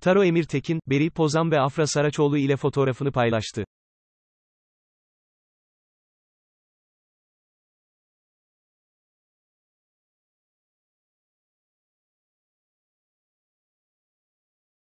Taro Emir Tekin, Beri Pozan ve Afra Saraçoğlu ile fotoğrafını paylaştı.